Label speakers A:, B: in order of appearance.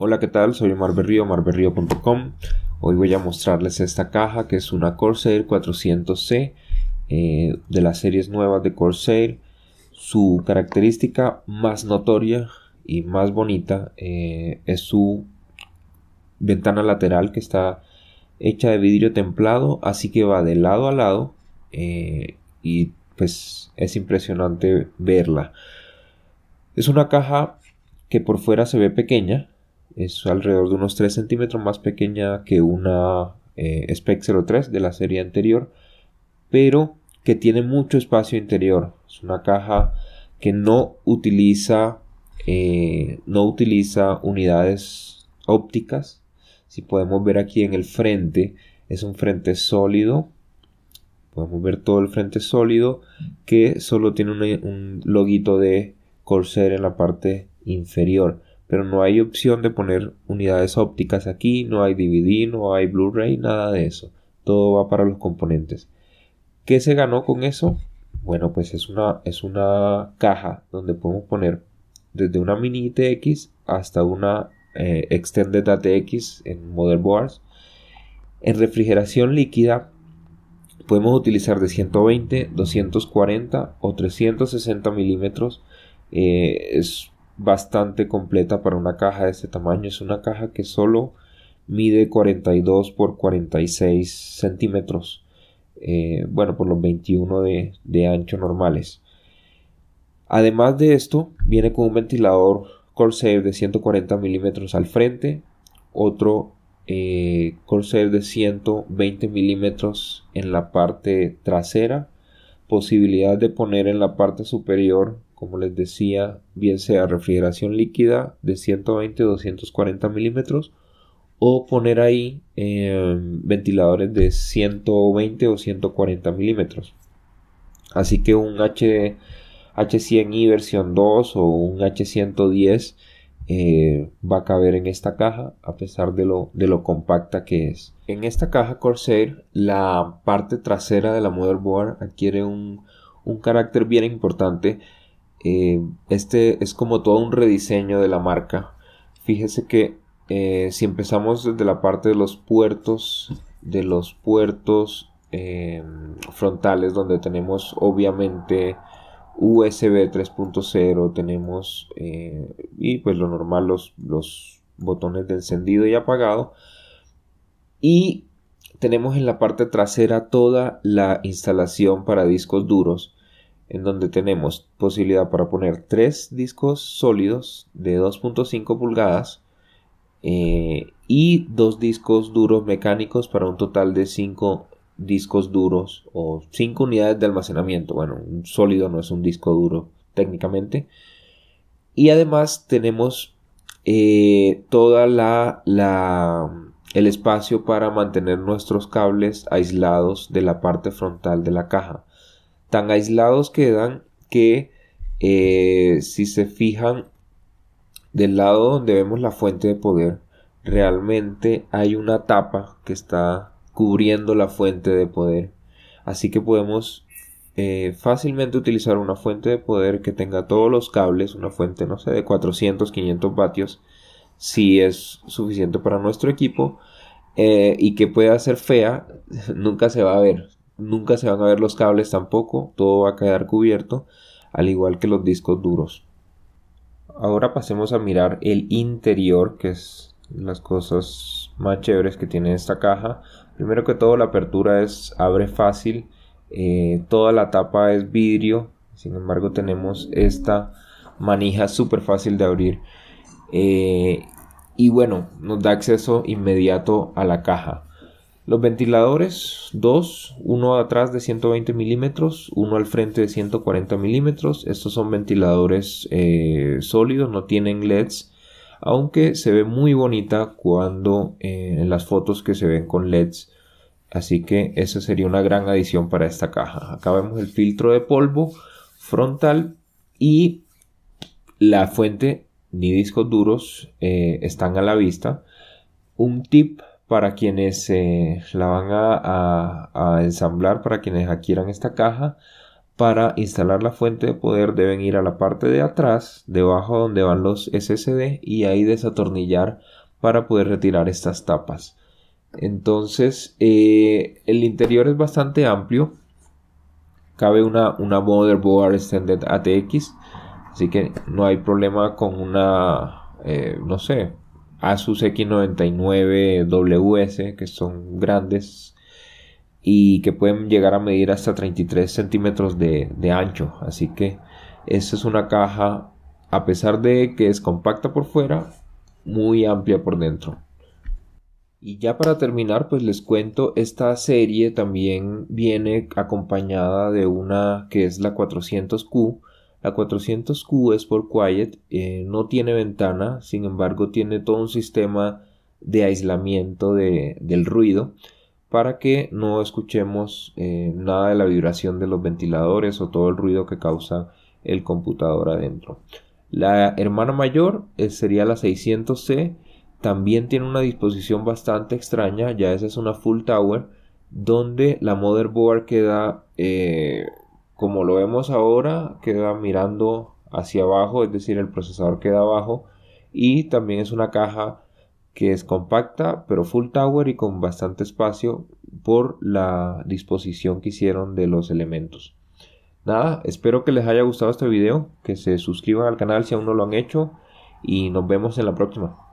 A: Hola, ¿qué tal? Soy Omar Berrío, marberrío.com. Hoy voy a mostrarles esta caja que es una Corsair 400C eh, de las series nuevas de Corsair. Su característica más notoria y más bonita eh, es su ventana lateral que está hecha de vidrio templado, así que va de lado a lado eh, y pues es impresionante verla. Es una caja que por fuera se ve pequeña, es alrededor de unos 3 centímetros más pequeña que una eh, Spec 03 de la serie anterior, pero que tiene mucho espacio interior. Es una caja que no utiliza, eh, no utiliza unidades ópticas. Si podemos ver aquí en el frente, es un frente sólido. Podemos ver todo el frente sólido que solo tiene un, un loguito de Corsair en la parte inferior pero no hay opción de poner unidades ópticas aquí, no hay DVD, no hay Blu-ray, nada de eso. Todo va para los componentes. ¿Qué se ganó con eso? Bueno, pues es una, es una caja donde podemos poner desde una mini ITX hasta una eh, Extended ATX en motherboards. En refrigeración líquida podemos utilizar de 120, 240 o 360 milímetros. Eh, es bastante completa para una caja de este tamaño. Es una caja que solo mide 42 por 46 centímetros. Eh, bueno, por los 21 de, ancho normales. Además de esto, viene con un ventilador Corsair de 140 milímetros al frente, otro eh, Corsair de 120 milímetros en la parte trasera, posibilidad de poner en la parte superior como les decía, bien sea refrigeración líquida de 120-240 o milímetros o poner ahí em, ventiladores de 120 o 140 milímetros. Así que un H, H100i versión 2 o un H110 eh, va a caber en esta caja a pesar de lo, de lo compacta que es. En esta caja Corsair la parte trasera de la motherboard adquiere un, un carácter bien importante eh, este es como todo un rediseño de la marca. Fíjese que eh, si empezamos desde la parte de los puertos, de los puertos eh, frontales donde tenemos obviamente USB 3.0, tenemos y pues lo normal los botones de encendido y apagado. Y tenemos en la parte trasera toda la instalación para discos duros en donde tenemos posibilidad para poner tres discos sólidos de 2.5 pulgadas eh, y dos discos duros mecánicos para un total de 5 discos duros o 5 unidades de almacenamiento. Bueno, un sólido no es un disco duro técnicamente. Y además tenemos todo eh, toda la, el espacio para mantener nuestros cables aislados de la parte frontal de la caja tan aislados quedan que eh, si se fijan del lado donde vemos la fuente de poder, realmente hay una tapa que está cubriendo la fuente de poder. Así que podemos eh, fácilmente utilizar una fuente de poder que tenga todos los cables, una fuente, no sé, de 400, 500 vatios, si es suficiente para nuestro equipo, eh, y que pueda ser fea, nunca se va a ver nunca se van a ver los cables tampoco, todo va a quedar cubierto, al igual que los discos duros. Ahora pasemos a mirar el interior, que es las cosas más chéveres que tiene esta caja. Primero que todo, la apertura es abre fácil, eh, toda la tapa es vidrio, sin embargo tenemos esta manija súper fácil de abrir. Eh, y bueno, nos da acceso inmediato a la caja. Los ventiladores, dos, uno atrás de 120 milímetros, uno al frente de 140 milímetros. Estos son ventiladores eh, sólidos, no tienen LEDs, aunque se ve muy bonita cuando eh, en las fotos que se ven con LEDs. Así que esa sería una gran adición para esta caja. Acá vemos el filtro de polvo frontal y la fuente ni discos duros eh, están a la vista. Un tip para quienes eh, la van a, ensamblar, para quienes adquieran esta caja, para instalar la fuente de poder deben ir a la parte de atrás, debajo donde van los SSD y ahí desatornillar para poder retirar estas tapas. Entonces eh, el interior es bastante amplio, cabe una, una motherboard extended ATX, así que no hay problema con una, eh, no sé, Asus X99WS, que son grandes y que pueden llegar a medir hasta 33 centímetros de, ancho. Así que esta es una caja, a pesar de que es compacta por fuera, muy amplia por dentro. Y ya para terminar, pues les cuento, esta serie también viene acompañada de una que es la 400Q, la 400Q es por Quiet, eh, no tiene ventana, sin embargo tiene todo un sistema de aislamiento de, del ruido para que no escuchemos eh, nada de la vibración de los ventiladores o todo el ruido que causa el computador adentro. La hermana mayor eh, sería la 600C, también tiene una disposición bastante extraña, ya esa es una full tower, donde la motherboard queda como lo vemos ahora, queda mirando hacia abajo, es decir, el procesador queda abajo y también es una caja que es compacta pero full tower y con bastante espacio por la disposición que hicieron de los elementos. Nada, espero que les haya gustado este video, que se suscriban al canal si aún no lo han hecho y nos vemos en la próxima.